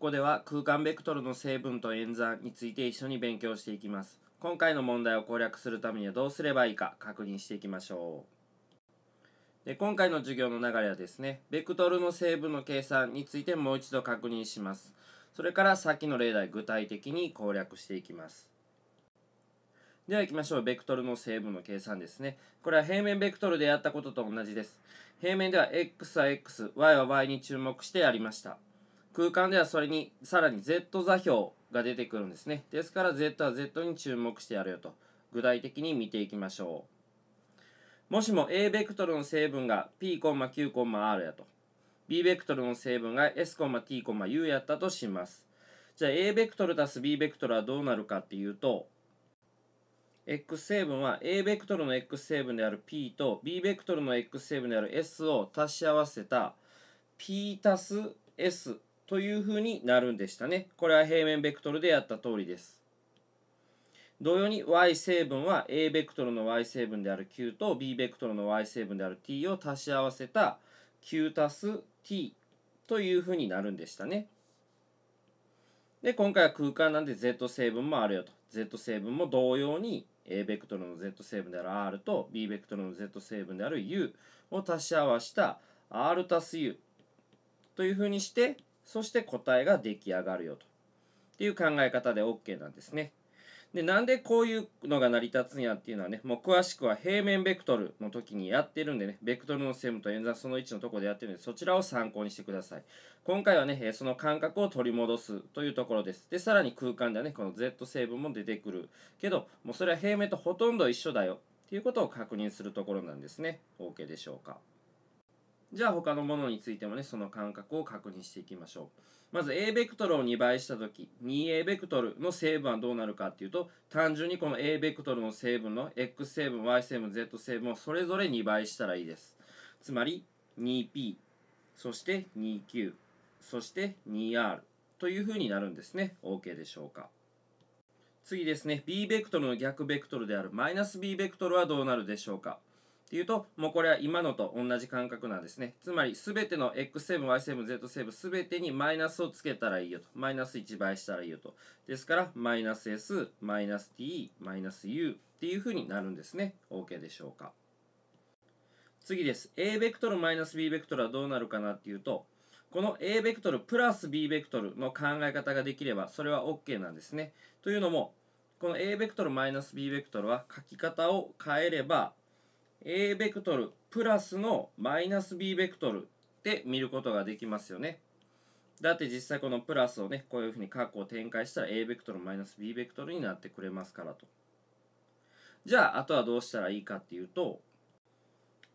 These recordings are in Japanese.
ここでは空間ベクトルの成分と演算について一緒に勉強していきます。今回の問題を攻略するためにはどうすればいいか確認していきましょう。で今回の授業の流れはですね、ベクトルの成分の計算についてもう一度確認します。それからさっきの例題具体的に攻略していきます。では行きましょう。ベクトルの成分の計算ですね。これは平面ベクトルでやったことと同じです。平面では x は x、y は y に注目してやりました。空間ではそれにさらに Z 座標が出てくるんですね。ですから Z は Z に注目してやるよと具体的に見ていきましょう。もしも A ベクトルの成分が P,Q,R やと B ベクトルの成分が S,T,U やったとします。じゃあ A ベクトル足す B ベクトルはどうなるかっていうと X 成分は A ベクトルの X 成分である P と B ベクトルの X 成分である S を足し合わせた P 足す S というふうになるんでしたね。これは平面ベクトルでやった通りです。同様に y 成分は a ベクトルの y 成分である q と b ベクトルの y 成分である t を足し合わせた q 足す t というふうになるんでしたね。で、今回は空間なんで z 成分もあるよと。z 成分も同様に a ベクトルの z 成分である r と b ベクトルの z 成分である u を足し合わせた r 足す u というふうにしてそして答えが出来上がるよと。っていう考え方で OK なんですね。で、なんでこういうのが成り立つんやっていうのはね、もう詳しくは平面ベクトルの時にやってるんでね、ベクトルの線と演算その位置のとこでやってるんで、そちらを参考にしてください。今回はね、その感覚を取り戻すというところです。で、さらに空間ではね、この Z 成分も出てくる。けど、もうそれは平面とほとんど一緒だよ。っていうことを確認するところなんですね。OK でしょうか。じゃあ他のものについてもね、その感覚を確認していきましょう。まず A ベクトルを2倍したとき、2A ベクトルの成分はどうなるかっていうと、単純にこの A ベクトルの成分の X 成分、Y 成分、Z 成分をそれぞれ2倍したらいいです。つまり 2P、そして 2Q、そして 2R というふうになるんですね。OK でしょうか。次ですね、B ベクトルの逆ベクトルであるマイナス B ベクトルはどうなるでしょうか。っていうと、もうこれは今のと同じ感覚なんですね。つまり、すべての X7、Y7、Z7 すべてにマイナスをつけたらいいよと。マイナス1倍したらいいよと。ですから、マイナス S、マイナス T、マイナス U っていうふうになるんですね。OK でしょうか。次です。A ベクトルマイナス B ベクトルはどうなるかなっていうと、この A ベクトルプラス B ベクトルの考え方ができれば、それは OK なんですね。というのも、この A ベクトルマイナス B ベクトルは書き方を変えれば、A ベクトルプラスのマイナス B ベクトルって見ることができますよね。だって実際このプラスをね、こういうふうに括弧を展開したら A ベクトルマイナス B ベクトルになってくれますからと。じゃあ、あとはどうしたらいいかっていうと、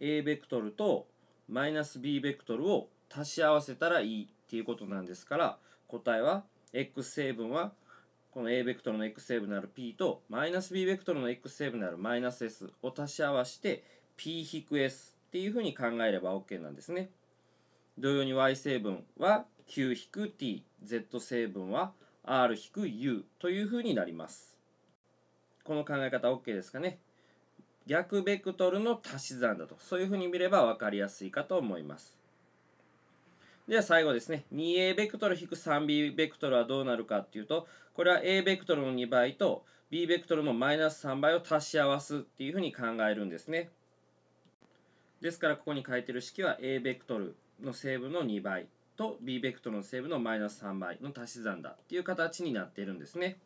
A ベクトルとマイナス B ベクトルを足し合わせたらいいっていうことなんですから、答えは X 成分はこの A ベクトルの x セーブなる P とマイナス B ベクトルの x セーブなるマイナス S を足し合わせて P-S っていうふうに考えれば OK なんですね。同様に Y 成分は Q-T、Z 成分は R-U というふうになります。この考え方 OK ですかね。逆ベクトルの足し算だと、そういうふうに見れば分かりやすいかと思います。では最後ですね、2a ベクトル引く 3b ベクトルはどうなるかっていうと、これは a ベクトルの2倍と b ベクトルのマイナス3倍を足し合わすっていうふうに考えるんですね。ですからここに書いてる式は a ベクトルの成分の2倍と b ベクトルの成分のマイナス3倍の足し算だっていう形になっているんですね。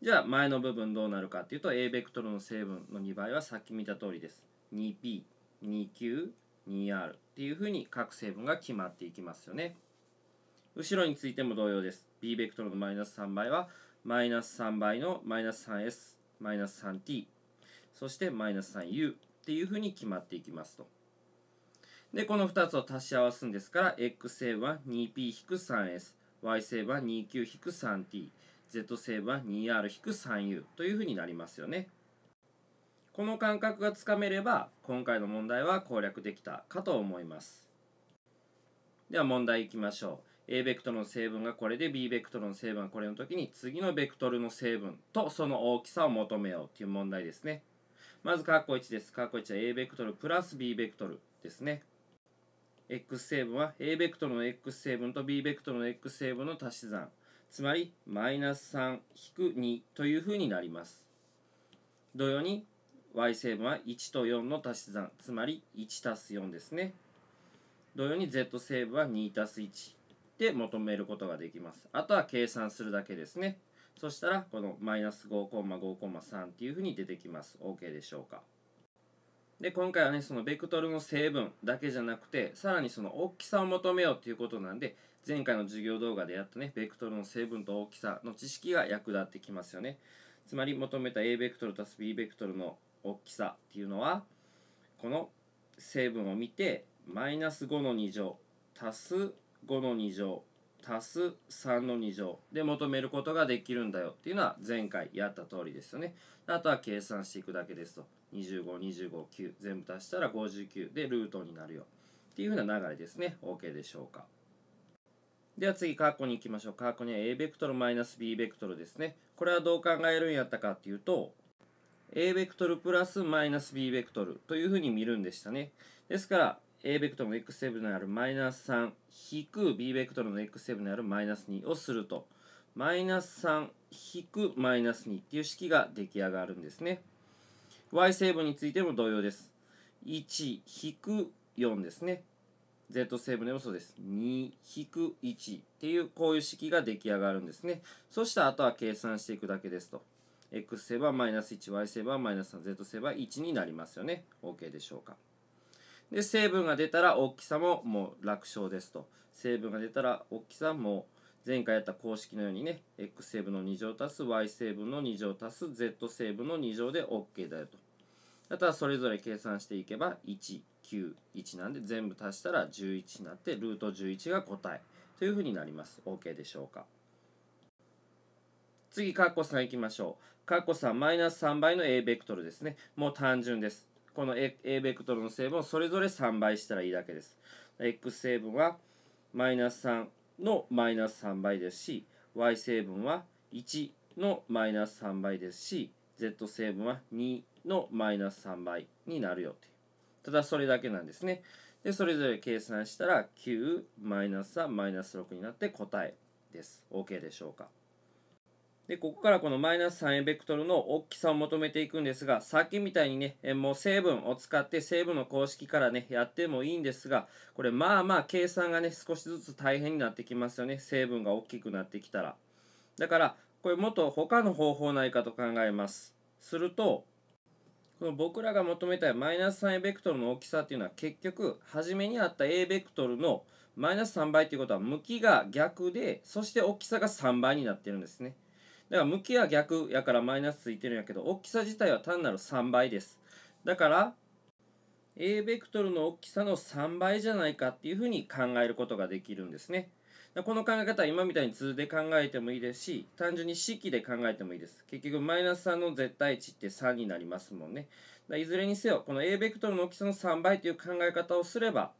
じゃあ前の部分どうなるかっていうと a ベクトルの成分の2倍はさっき見た通りです。2p、2q、2R っていうふうに各成分が決まっていきますよね。後ろについても同様です。B ベクトルのマイナス3倍は、マイナス3倍のマイナス 3S、マイナス 3T、そしてマイナス 3U っていうふうに決まっていきますと。で、この2つを足し合わすんですから、X 成分は 2P-3S、Y 成分は2 q 3 t Z 成分は 2R-3U というふうになりますよね。この感覚がつかめれば今回の問題は攻略できたかと思いますでは問題いきましょう A ベクトルの成分がこれで B ベクトルの成分がこれの時に次のベクトルの成分とその大きさを求めようという問題ですねまず括弧1です括弧1は A ベクトルプラス B ベクトルですね x 成分は A ベクトルの x 成分と B ベクトルの x 成分の足し算つまりマイナス3-2というふうになります同様に y 成分は1と4の足し算つまり1たす4ですね同様に z 成分は2たす1で求めることができますあとは計算するだけですねそしたらこのマイナス5,5,3コっていうふうに出てきます OK でしょうかで今回はねそのベクトルの成分だけじゃなくてさらにその大きさを求めようっていうことなんで前回の授業動画でやったねベクトルの成分と大きさの知識が役立ってきますよねつまり求めた A ベクトル B ベクトルの大きさっていうのはこの成分を見てマイナス5の2乗足す5の2乗足す3の2乗で求めることができるんだよっていうのは前回やった通りですよね。あとは計算していくだけですと25、25、9全部足したら59でルートになるよっていうふうな流れですね。OK でしょうか。では次、カッコに行きましょう。カッコには A ベクトルマイナス B ベクトルですね。これはどう考えるんやったかっていうと、A ベクトルプラスマイナス B ベクトルというふうに見るんでしたね。ですから、A ベクトルの X7 であるマイナス3引く B ベクトルの X7 であるマイナス2をすると、マイナス3引くマイナス2っていう式が出来上がるんですね。Y 成分についても同様です。1引く4ですね。Z 成分でもそうです。2引く1っていうこういう式が出来上がるんですね。そしたらあとは計算していくだけですと。x すれマイナス 1y すれマイナス 3z すれ1になりますよね OK でしょうかで成分が出たら大きさももう楽勝ですと成分が出たら大きさも前回やった公式のようにね x 成分の2乗足す y 成分の2乗足す z 成分の2乗で OK だよとあとはそれぞれ計算していけば191なんで全部足したら11になってルート11が答えというふうになります OK でしょうか次、カッコ3いきましょう。カッコ3、マイナス3倍の A ベクトルですね。もう単純です。この A, A ベクトルの成分をそれぞれ3倍したらいいだけです。X 成分はマイナス3のマイナス3倍ですし、Y 成分は1のマイナス3倍ですし、Z 成分は2のマイナス3倍になるよってただそれだけなんですね。で、それぞれ計算したら9、マイナス3、マイナス6になって答えです。OK でしょうか。で、ここからこのマイナス 3A ベクトルの大きさを求めていくんですが、さっきみたいにね、もう成分を使って成分の公式からね、やってもいいんですが、これまあまあ計算がね、少しずつ大変になってきますよね。成分が大きくなってきたら。だから、これもっと他の方法ないかと考えます。すると、この僕らが求めたいマイナス 3A ベクトルの大きさっていうのは結局、初めにあった A ベクトルのマイナス3倍っていうことは向きが逆で、そして大きさが3倍になってるんですね。だから向きは逆やからマイナスついてるんやけど、大きさ自体は単なる3倍です。だから、A ベクトルの大きさの3倍じゃないかっていうふうに考えることができるんですね。この考え方は今みたいに図で考えてもいいですし、単純に式で考えてもいいです。結局、マイナス3の絶対値って3になりますもんね。いずれにせよ、この A ベクトルの大きさの3倍という考え方をすれば、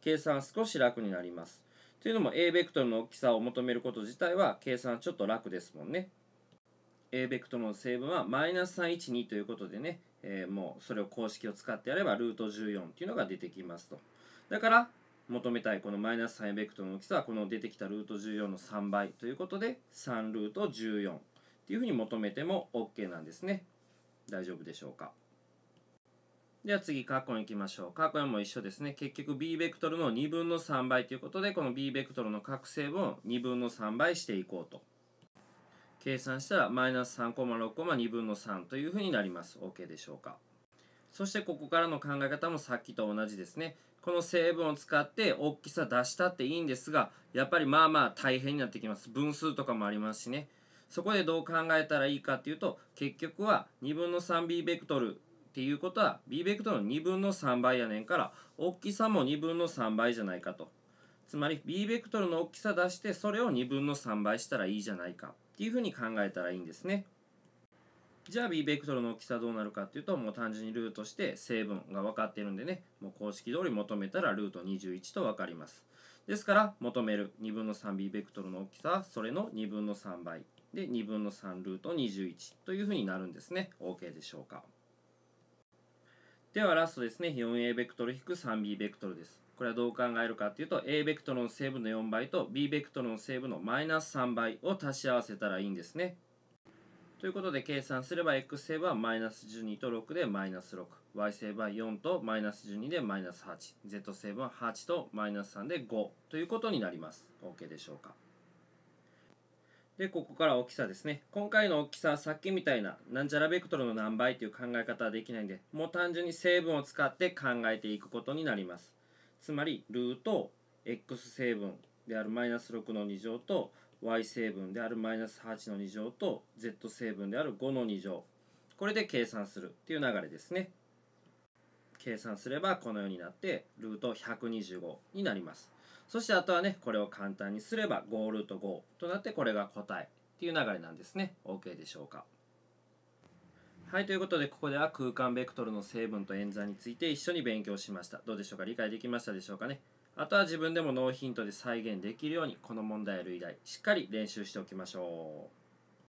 計算は少し楽になります。というのも A ベクトルの大きさを求めること自体は計算ちょっと楽ですもんね。A ベクトルの成分はマイナス312ということでね、えー、もうそれを公式を使ってやればルート14っていうのが出てきますと。だから求めたいこのマイナス3ベクトルの大きさはこの出てきたルート14の3倍ということで3ルート14っていうふうに求めても OK なんですね。大丈夫でしょうか。では次、カッコンいきましょう。カッコンも一緒ですね。結局 B ベクトルの2分の3倍ということで、この B ベクトルの各成分を2分の3倍していこうと。計算したらマイナス3コマ6コマ2分の3というふうになります。OK でしょうか。そしてここからの考え方もさっきと同じですね。この成分を使って大きさ出したっていいんですが、やっぱりまあまあ大変になってきます。分数とかもありますしね。そこでどう考えたらいいかっていうと、結局は2分の 3b ベクトルっていうことは b ベクトルの2分の3倍やねんから、大きさも2分の3倍じゃないかと。つまり b ベクトルの大きさ出して、それを2分の3倍したらいいじゃないか。っていうふうに考えたらいいんですね。じゃあ B ベクトルの大きさどうなるかっていうともう単純にルートして成分が分かってるんでねもう公式通り求めたらルート21と分かります。ですから求める2分の 3B ベクトルの大きさはそれの2分の3倍で2分の3ルート21というふうになるんですね。OK でしょうか。ではラストですね 4A ベクトル -3B ベクトルです。これはどう考えるかっていうと A ベクトルの成分の4倍と B ベクトルの成分のマイナス3倍を足し合わせたらいいんですね。ということで計算すれば x 成分はマイナス12と6でマイナス 6y 成分は4とマイナス12でマイナス 8z 成分は8とマイナス3で5ということになります。OK でしょうか。で、ここから大きさですね。今回の大きさはさっきみたいな、なんじゃらベクトルの何倍という考え方はできないんで、もう単純に成分を使って考えていくことになります。つまりルート x 成分であるマイナス6の2乗と y 成分であるマイナス8の2乗と z 成分である5の2乗これで計算するっていう流れですね計算すればこのようになってルート125になりますそしてあとはねこれを簡単にすれば5ルート5となってこれが答えっていう流れなんですね OK でしょうかはい、ということで、ここでは空間ベクトルの成分と演算について一緒に勉強しました。どうでしょうか理解できましたでしょうかねあとは自分でもノーヒントで再現できるように、この問題類題、しっかり練習しておきましょう。